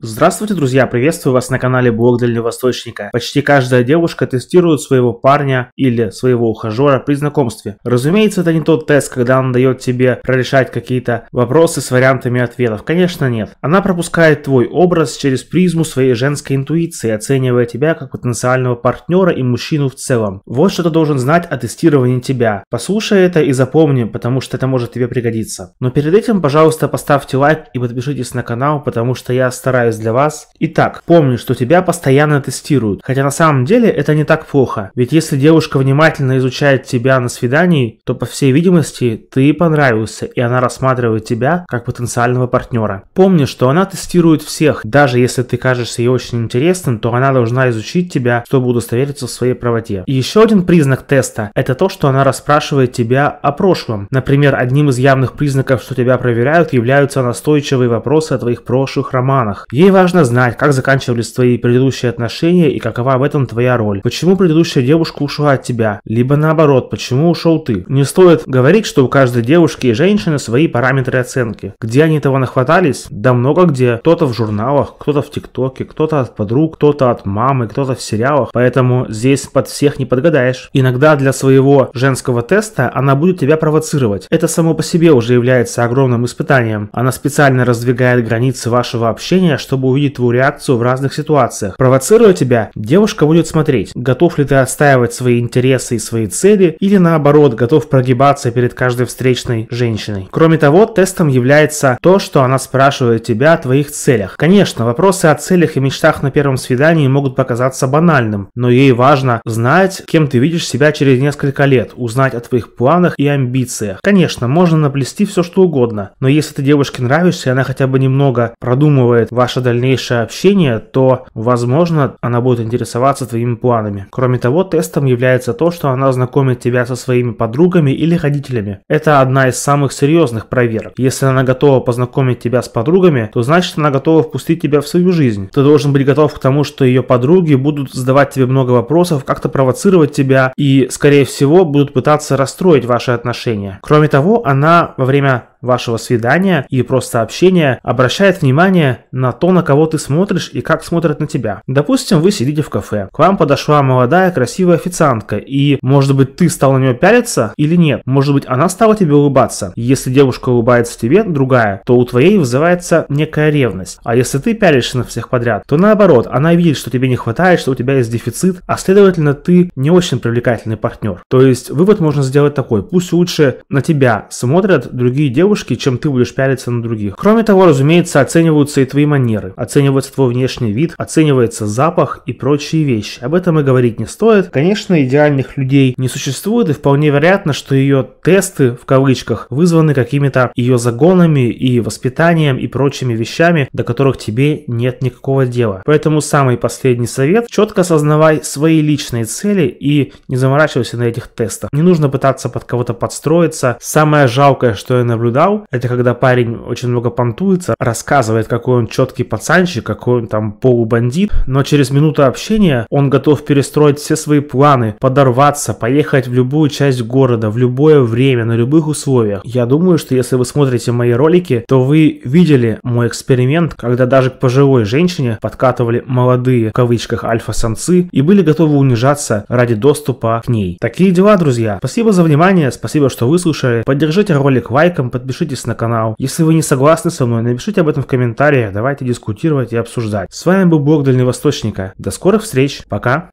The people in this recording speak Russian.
Здравствуйте, друзья! Приветствую вас на канале Блог Дальневосточника. Почти каждая девушка тестирует своего парня или своего ухажера при знакомстве. Разумеется, это не тот тест, когда она дает тебе прорешать какие-то вопросы с вариантами ответов. Конечно, нет. Она пропускает твой образ через призму своей женской интуиции, оценивая тебя как потенциального партнера и мужчину в целом. Вот что ты должен знать о тестировании тебя. Послушай это и запомни, потому что это может тебе пригодиться. Но перед этим, пожалуйста, поставьте лайк и подпишитесь на канал, потому что я стараюсь стараюсь для вас. Итак, помни, что тебя постоянно тестируют. Хотя на самом деле это не так плохо. Ведь если девушка внимательно изучает тебя на свидании, то по всей видимости ты ей понравился, и она рассматривает тебя как потенциального партнера. Помни, что она тестирует всех. Даже если ты кажешься ей очень интересным, то она должна изучить тебя, чтобы удостовериться в своей правоте. И еще один признак теста – это то, что она расспрашивает тебя о прошлом. Например, одним из явных признаков, что тебя проверяют, являются настойчивые вопросы о твоих прошлых романах. Ей важно знать, как заканчивались твои предыдущие отношения и какова в этом твоя роль. Почему предыдущая девушка ушла от тебя? Либо наоборот, почему ушел ты? Не стоит говорить, что у каждой девушки и женщины свои параметры оценки. Где они этого нахватались? Да много где. Кто-то в журналах, кто-то в ТикТоке, кто-то от подруг, кто-то от мамы, кто-то в сериалах. Поэтому здесь под всех не подгадаешь. Иногда для своего женского теста она будет тебя провоцировать. Это само по себе уже является огромным испытанием. Она специально раздвигает границы вашего общения, чтобы увидеть твою реакцию в разных ситуациях. Провоцируя тебя, девушка будет смотреть, готов ли ты отстаивать свои интересы и свои цели, или наоборот, готов прогибаться перед каждой встречной женщиной. Кроме того, тестом является то, что она спрашивает тебя о твоих целях. Конечно, вопросы о целях и мечтах на первом свидании могут показаться банальным, но ей важно знать, кем ты видишь себя через несколько лет, узнать о твоих планах и амбициях. Конечно, можно наплести все что угодно, но если ты девушке нравишься, и она хотя бы немного продумывает ваши ваше дальнейшее общение, то, возможно, она будет интересоваться твоими планами. Кроме того, тестом является то, что она знакомит тебя со своими подругами или родителями. Это одна из самых серьезных проверок. Если она готова познакомить тебя с подругами, то значит она готова впустить тебя в свою жизнь. Ты должен быть готов к тому, что ее подруги будут задавать тебе много вопросов, как-то провоцировать тебя и, скорее всего, будут пытаться расстроить ваши отношения. Кроме того, она во время вашего свидания и просто общения обращает внимание на то, на кого ты смотришь и как смотрят на тебя. Допустим, вы сидите в кафе. К вам подошла молодая красивая официантка, и, может быть, ты стал на нее пялиться или нет. Может быть, она стала тебе улыбаться. Если девушка улыбается тебе, другая, то у твоей вызывается некая ревность. А если ты пялишься на всех подряд, то наоборот, она видит, что тебе не хватает, что у тебя есть дефицит, а следовательно, ты не очень привлекательный партнер. То есть вывод можно сделать такой. Пусть лучше на тебя смотрят другие девушки, девушки, чем ты будешь пялиться на других. Кроме того, разумеется, оцениваются и твои манеры, оценивается твой внешний вид, оценивается запах и прочие вещи. Об этом и говорить не стоит. Конечно, идеальных людей не существует, и вполне вероятно, что ее тесты, в кавычках, вызваны какими-то ее загонами и воспитанием и прочими вещами, до которых тебе нет никакого дела. Поэтому самый последний совет – четко осознавай свои личные цели и не заморачивайся на этих тестах. Не нужно пытаться под кого-то подстроиться. Самое жалкое, что я наблюдаю, наблюдал, это когда парень очень много понтуется, рассказывает, какой он четкий пацанчик, какой он там полубандит, но через минуту общения он готов перестроить все свои планы, подорваться, поехать в любую часть города, в любое время, на любых условиях. Я думаю, что если вы смотрите мои ролики, то вы видели мой эксперимент, когда даже к пожилой женщине подкатывали молодые, в кавычках, альфа-самцы и были готовы унижаться ради доступа к ней. Такие дела, друзья. Спасибо за внимание, спасибо, что выслушали. Поддержите ролик лайком, подписывайтесь подпишитесь на канал. Если вы не согласны со мной, напишите об этом в комментариях, давайте дискутировать и обсуждать. С вами был блог Дальневосточника. До скорых встреч, пока!